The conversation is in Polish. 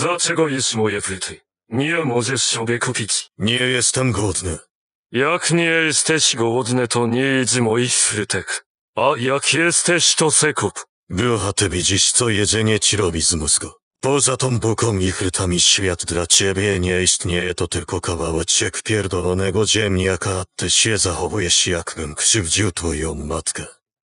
Dlaczego jesz moje płyty? Nie możesz sobie kupić. Nie jestem głodny. Jak nie jesteś głodny, to nie jedz moich frytek. A jak jesteś, to se kup. Była ty widzisz, co jedzenie ci robi z mózgu. Poza tą buką i chrytami świat dla ciebie nie istnieje, to tylko kawałeczek pierdolonego ziemniaka, a ty się zachowujesz jakbym krzywdził twoją matkę.